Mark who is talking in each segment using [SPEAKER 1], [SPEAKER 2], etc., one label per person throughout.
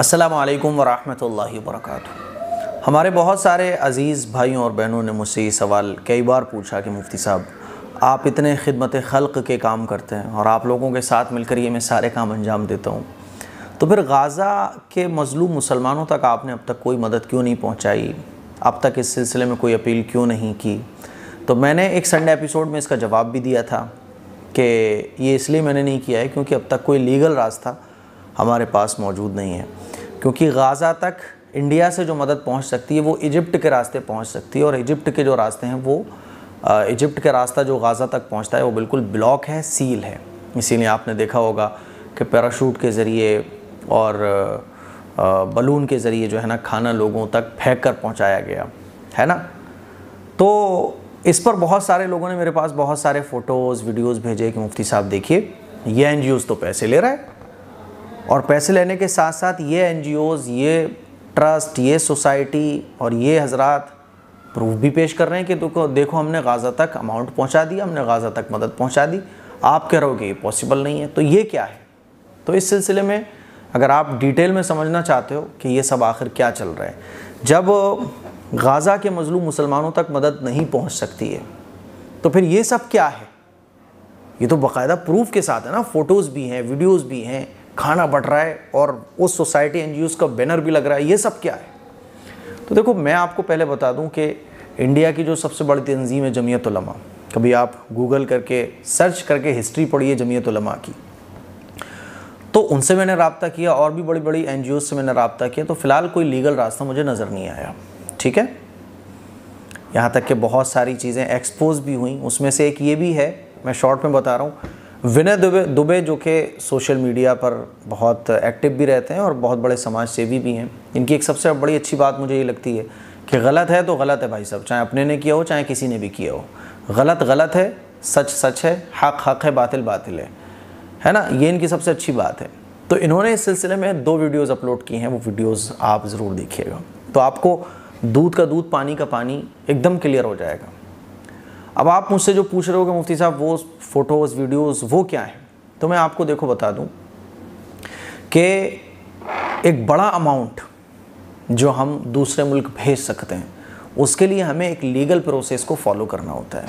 [SPEAKER 1] असलकम वरहमल वरक हमारे बहुत सारे अज़ीज़ भाइयों और बहनों ने मुझसे ये सवाल कई बार पूछा कि मुफ्ती साहब आप इतने खिदमत खल्क के काम करते हैं और आप लोगों के साथ मिलकर ये मैं सारे काम अंजाम देता हूँ तो फिर गाज़ा के मज़लूम मुसलमानों तक आपने अब तक कोई मदद क्यों नहीं पहुँचाई अब तक इस सिलसिले में कोई अपील क्यों नहीं की तो मैंने एक संडे एपिसोड में इसका जवाब भी दिया था कि ये इसलिए मैंने नहीं किया है क्योंकि अब तक कोई लीगल रास्ता हमारे पास मौजूद नहीं है क्योंकि गाज़ा तक इंडिया से जो मदद पहुंच सकती है वो इजिप्ट के रास्ते पहुंच सकती है और इजिप्ट के जो रास्ते हैं वो इजिप्ट का रास्ता जो गाज़ा तक पहुंचता है वो बिल्कुल ब्लॉक है सील है इसीलिए आपने देखा होगा कि पैराशूट के ज़रिए और बलून के ज़रिए जो है ना खाना लोगों तक फेंक कर पहुँचाया गया है ना तो इस पर बहुत सारे लोगों ने मेरे पास बहुत सारे फ़ोटोज़ वीडियोज़ भेजे कि मुफ्ती साहब देखिए ये एन तो पैसे ले रहा है और पैसे लेने के साथ साथ ये एन ये ट्रस्ट ये सोसाइटी और ये हजरात प्रूफ भी पेश कर रहे हैं कि देखो देखो हमने गाज़ा तक अमाउंट पहुंचा दी हमने गाज़ा तक मदद पहुंचा दी आप कह रहे हो कि ये पॉसिबल नहीं है तो ये क्या है तो इस सिलसिले में अगर आप डिटेल में समझना चाहते हो कि ये सब आखिर क्या चल रहा है जब गाज़ा के मजलूम मुसलमानों तक मदद नहीं पहुंच सकती है तो फिर ये सब क्या है ये तो बाकायदा प्रूफ के साथ है ना फ़ोटोज़ भी हैं वीडियोज़ भी हैं खाना बट रहा है और उस सोसाइटी एन का बैनर भी लग रहा है ये सब क्या है तो देखो मैं आपको पहले बता दूं कि इंडिया की जो सबसे बड़ी तंजीम है जमीयत उलमा कभी आप गूगल करके सर्च करके हिस्ट्री पढ़िए जमीयत उलमा की तो उनसे मैंने रबता किया और भी बड़ी बड़ी एन से मैंने रबता किया तो फ़िलहाल कोई लीगल रास्ता मुझे नज़र नहीं आया ठीक है यहाँ तक कि बहुत सारी चीज़ें एक्सपोज भी हुई उसमें से एक ये भी है मैं शॉर्ट में बता रहा हूँ विनय दुबे दुबे जो कि सोशल मीडिया पर बहुत एक्टिव भी रहते हैं और बहुत बड़े समाज सेवी भी हैं इनकी एक सबसे बड़ी अच्छी बात मुझे ये लगती है कि गलत है तो गलत है भाई साहब चाहे अपने ने किया हो चाहे किसी ने भी किया हो गलत गलत है सच सच है हक हक है बातिल बातिल है है ना ये इनकी सबसे अच्छी बात है तो इन्होंने इस सिलसिले में दो वीडियोज़ अपलोड की हैं वो वीडियोज़ आप ज़रूर देखिएगा तो आपको दूध का दूध पानी का पानी एकदम क्लियर हो जाएगा अब आप मुझसे जो पूछ रहे हो कि मुफ्ती साहब वो फ़ोटोज़ वीडियोस वो क्या हैं तो मैं आपको देखो बता दूं कि एक बड़ा अमाउंट जो हम दूसरे मुल्क भेज सकते हैं उसके लिए हमें एक लीगल प्रोसेस को फॉलो करना होता है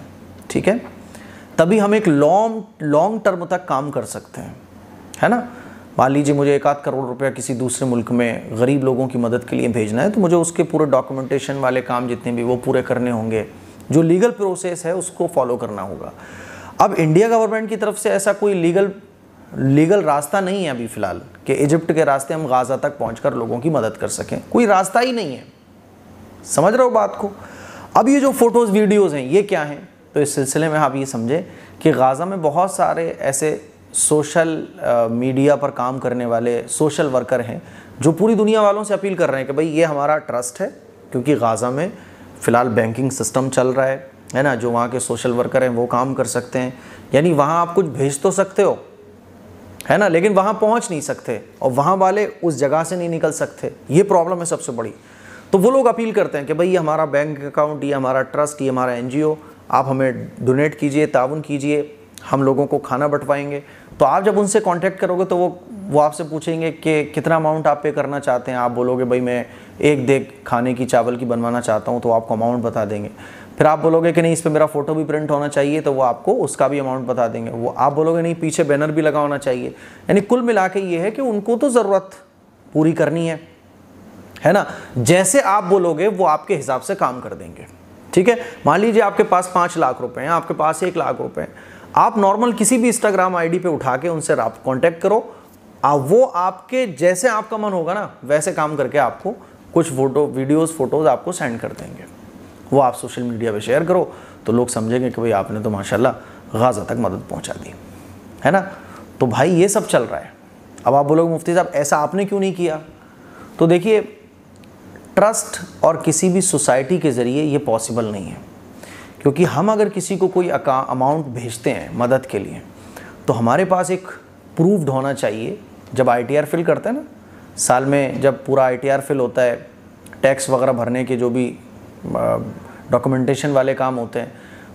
[SPEAKER 1] ठीक है तभी हम एक लॉन्ग लॉन्ग टर्म तक काम कर सकते हैं है ना मान लीजिए मुझे एक आध करोड़ रुपया किसी दूसरे मुल्क में गरीब लोगों की मदद के लिए भेजना है तो मुझे उसके पूरे डॉक्यूमेंटेशन वाले काम जितने भी वो पूरे करने होंगे जो लीगल प्रोसेस है उसको फॉलो करना होगा अब इंडिया गवर्नमेंट की तरफ से ऐसा कोई लीगल लीगल रास्ता नहीं है अभी फ़िलहाल कि इजिप्ट के रास्ते हम गाज़ा तक पहुँच लोगों की मदद कर सकें कोई रास्ता ही नहीं है समझ रहे हो बात को अब ये जो फ़ोटोज़ वीडियोज़ हैं ये क्या हैं तो इस सिलसिले में आप ये समझें कि गाज़ा में बहुत सारे ऐसे सोशल मीडिया पर काम करने वाले सोशल वर्कर हैं जो पूरी दुनिया वालों से अपील कर रहे हैं कि भाई ये हमारा ट्रस्ट है क्योंकि गाज़ा में फ़िलहाल बैंकिंग सिस्टम चल रहा है है ना जो वहाँ के सोशल वर्कर हैं वो काम कर सकते हैं यानी वहाँ आप कुछ भेज तो सकते हो है ना लेकिन वहाँ पहुँच नहीं सकते और वहाँ वाले उस जगह से नहीं निकल सकते ये प्रॉब्लम है सबसे बड़ी तो वो लोग अपील करते हैं कि भाई ये हमारा बैंक अकाउंट ये हमारा ट्रस्ट ये हमारा एन आप हमें डोनेट कीजिए ताउन कीजिए हम लोगों को खाना बंटवाएंगे तो आप जब उनसे कांटेक्ट करोगे तो वो वो आपसे पूछेंगे कि कितना अमाउंट आप पे करना चाहते हैं आप बोलोगे भाई मैं एक देख खाने की चावल की बनवाना चाहता हूँ तो आपको अमाउंट बता देंगे फिर आप बोलोगे कि नहीं इस पर मेरा फोटो भी प्रिंट होना चाहिए तो वो आपको उसका भी अमाउंट बता देंगे वो आप बोलोगे नहीं पीछे बैनर भी लगा होना चाहिए यानी कुल मिला के ये है कि उनको तो ज़रूरत पूरी करनी है है ना जैसे आप बोलोगे वो आपके हिसाब से काम कर देंगे ठीक है मान लीजिए आपके पास पाँच लाख रुपए हैं आपके पास एक लाख रुपए हैं आप नॉर्मल किसी भी इंस्टाग्राम आई पे उठा के उनसे आप कॉन्टैक्ट करो वो आपके जैसे आपका मन होगा ना वैसे काम करके आपको कुछ फ़ोटो वीडियोस फ़ोटोज़ आपको सेंड कर देंगे वो आप सोशल मीडिया पे शेयर करो तो लोग समझेंगे कि भाई आपने तो माशाल्लाह गाज़ा तक मदद पहुंचा दी है ना तो भाई ये सब चल रहा है अब आप बोलोगे मुफ्ती साहब ऐसा आपने क्यों नहीं किया तो देखिए ट्रस्ट और किसी भी सोसाइटी के ज़रिए ये पॉसिबल नहीं है क्योंकि हम अगर किसी को कोई अमाउंट भेजते हैं मदद के लिए तो हमारे पास एक प्रूव्ड होना चाहिए जब आई फिल करते हैं ना साल में जब पूरा आई फिल होता है टैक्स वगैरह भरने के जो भी डॉक्यूमेंटेशन वाले काम होते हैं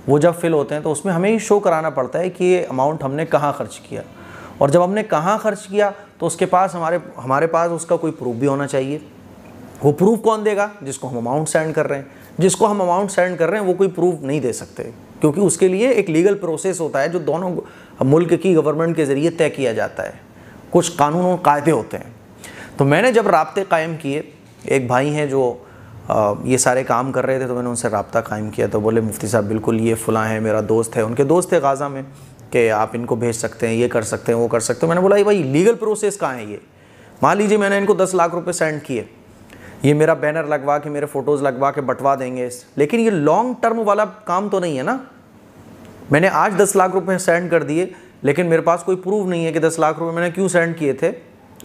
[SPEAKER 1] वो जब फिल होते हैं तो उसमें हमें ही शो कराना पड़ता है कि ये अमाउंट हमने कहाँ खर्च किया और जब हमने कहाँ खर्च किया तो उसके पास हमारे हमारे पास उसका कोई प्रूफ भी होना चाहिए वो प्रूफ कौन देगा जिसको हम अमाउंट सेंड कर रहे हैं जिसको हम अमाउंट सेंड कर रहे हैं वो कोई प्रूफ नहीं दे सकते क्योंकि उसके लिए एक लीगल प्रोसेस होता है जो दोनों मुल्क की गवर्नमेंट के ज़रिए तय किया जाता है कुछ कानून और कायदे होते हैं तो मैंने जब रबते कायम किए एक भाई हैं जो ये सारे काम कर रहे थे तो मैंने उनसे रबता कायम किया तो बोले मुफ्ती साहब बिल्कुल ये फ़लाँ है मेरा दोस्त है उनके दोस्त थे गाज़ा में कि आप इनको भेज सकते हैं ये कर सकते हैं वो कर सकते हैं मैंने बोला ये भाई लीगल प्रोसेस कहाँ है ये मान लीजिए मैंने इनको दस लाख रुपये सेंड किए ये मेरा बैनर लगवा के मेरे फ़ोटोज़ लगवा के बंटवा देंगे इस लेकिन ये लॉन्ग टर्म वाला काम तो नहीं है ना मैंने आज दस लाख रुपये सेंड कर दिए लेकिन मेरे पास कोई प्रूफ नहीं है कि दस लाख रुपये मैंने क्यों सेंड किए थे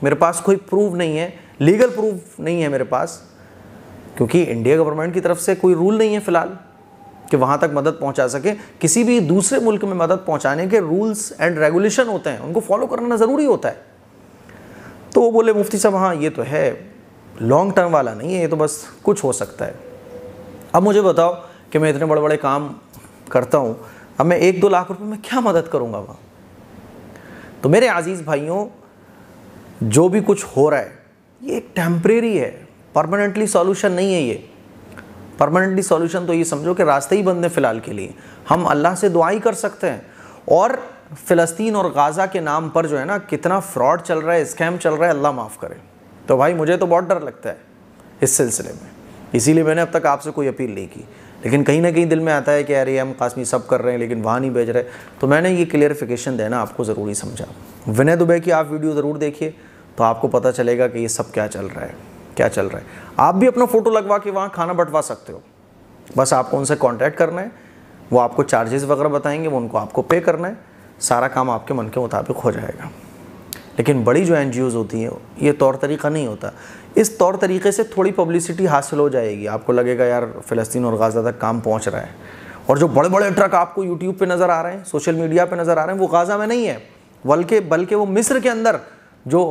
[SPEAKER 1] मेरे पास कोई प्रूफ नहीं है लीगल प्रूफ नहीं है मेरे पास क्योंकि इंडिया गवर्नमेंट की तरफ से कोई रूल नहीं है फ़िलहाल कि वहाँ तक मदद पहुँचा सके किसी भी दूसरे मुल्क में मदद पहुँचाने के रूल्स एंड रेगुलेशन होते हैं उनको फॉलो करना ज़रूरी होता है तो वो बोले मुफ्ती साहब हाँ ये तो है लॉन्ग टर्म वाला नहीं है ये तो बस कुछ हो सकता है अब मुझे बताओ कि मैं इतने बड़े बड़े काम करता हूँ अब मैं एक दो लाख रुपये में क्या मदद करूँगा वहाँ तो मेरे आज़ीज़ भाइयों जो भी कुछ हो रहा है ये एक टेम्परेरी है परमानेंटली सॉल्यूशन नहीं है ये परमानेंटली सॉल्यूशन तो ये समझो कि रास्ते ही बंद हैं फ़िलहाल के लिए हम अल्लाह से दुआ ही कर सकते हैं और फ़िलस्तीन और गाज़ा के नाम पर जो है ना कितना फ्रॉड चल रहा है स्कैम चल रहा है अल्लाह माफ़ करे तो भाई मुझे तो बहुत डर लगता है इस सिलसिले में इसीलिए मैंने अब तक आपसे कोई अपील नहीं की लेकिन कहीं ना कहीं दिल में आता है कि अरे हम कासमी सब कर रहे हैं लेकिन वहाँ नहीं भेज रहे तो मैंने ये क्लियरिफिकेशन देना आपको ज़रूरी समझा विनय दुबे की आप वीडियो ज़रूर देखिए तो आपको पता चलेगा कि ये सब क्या चल रहा है क्या चल रहा है आप भी अपना फ़ोटो लगवा के वहाँ खाना बंटवा सकते हो बस आपको उनसे कॉन्टैक्ट करना है वो आपको चार्जेस वगैरह बताएंगे वो उनको आपको पे करना है सारा काम आपके मन के मुताबिक हो जाएगा लेकिन बड़ी जो एन होती हैं ये तौर तरीका नहीं होता इस तौर तरीके से थोड़ी पब्लिसिटी हासिल हो जाएगी आपको लगेगा यार फ़लस्तीन और गाज़ा तक काम पहुँच रहा है और जो बड़े बड़े ट्रक आपको यूट्यूब पे नज़र आ रहे हैं सोशल मीडिया पे नज़र आ रहे हैं वो गाज़ा में नहीं है बल्कि बल्कि वो मिस्र के अंदर जो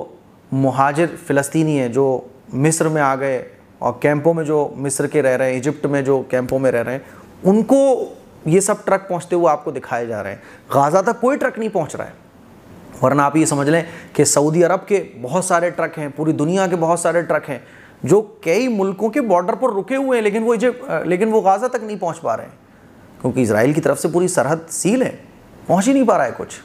[SPEAKER 1] महाजिर फलस्तनी हैं जो मिस्र में आ गए और कैंपों में जो मिस्र के रह रहे हैं इजिप्ट में जो कैंपों में रह रहे हैं उनको ये सब ट्रक पहुँचते हुए आपको दिखाए जा रहे हैं गाज़ा तक कोई ट्रक नहीं पहुँच रहा है वरना आप ये समझ लें कि सऊदी अरब के बहुत सारे ट्रक हैं पूरी दुनिया के बहुत सारे ट्रक हैं जो कई मुल्कों के बॉर्डर पर रुके हुए हैं लेकिन वो इजे लेकिन वो गाज़ा तक नहीं पहुंच पा रहे हैं क्योंकि इसराइल की तरफ से पूरी सरहद सील है पहुंच ही नहीं पा रहा है कुछ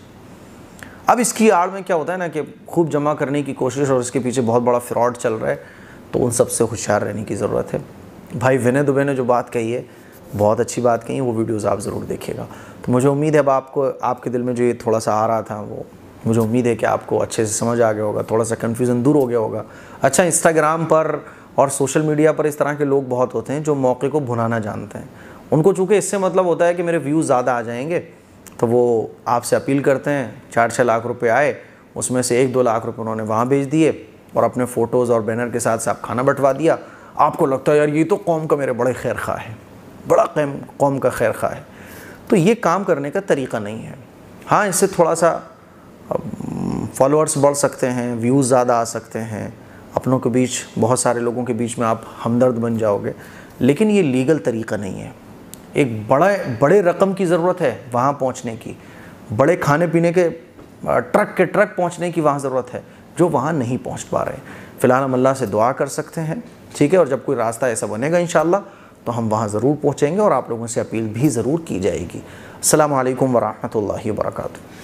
[SPEAKER 1] अब इसकी आड़ में क्या होता है ना कि खूब जमा करने की कोशिश और इसके पीछे बहुत बड़ा फ्रॉड चल रहा है तो उन सबसे होशियार रहने की ज़रूरत है भाई विनय दुबे ने जो बात कही है बहुत अच्छी बात कही वो वीडियोज़ आप ज़रूर देखिएगा तो मुझे उम्मीद है अब आपको आपके दिल में जो ये थोड़ा सा आ रहा था वो मुझे उम्मीद है कि आपको अच्छे से समझ आ गया होगा थोड़ा सा कन्फ्यूज़न दूर हो गया होगा अच्छा इंस्टाग्राम पर और सोशल मीडिया पर इस तरह के लोग बहुत होते हैं जो मौके को भुनाना जानते हैं उनको चूँकि इससे मतलब होता है कि मेरे व्यूज़ ज़्यादा आ जाएंगे तो वो आपसे अपील करते हैं चार छः लाख रुपये आए उसमें से एक दो लाख रुपये उन्होंने वहाँ भेज दिए और अपने फ़ोटोज़ और बैनर के साथ आप खाना बंटवा दिया आपको लगता है यार ये तो कौम का मेरे बड़े खैर खा है बड़ा कैम कौम का खैर खा है तो ये काम करने का तरीका नहीं है हाँ इससे थोड़ा सा फॉलोअर्स बढ़ सकते हैं व्यूज़ ज़्यादा आ सकते हैं अपनों के बीच बहुत सारे लोगों के बीच में आप हमदर्द बन जाओगे लेकिन ये लीगल तरीका नहीं है एक बड़ा बड़े रकम की ज़रूरत है वहाँ पहुँचने की बड़े खाने पीने के ट्रक के ट्रक पहुँचने की वहाँ ज़रूरत है जो वहाँ नहीं पहुँच पा रहे फ़िलहाल हम अल्लाह से दुआ कर सकते हैं ठीक है और जब कोई रास्ता ऐसा बनेगा इन तो हम वहाँ ज़रूर पहुँचेंगे और आप लोगों से अपील भी ज़रूर की जाएगी अल्लाम वरहमल वर्का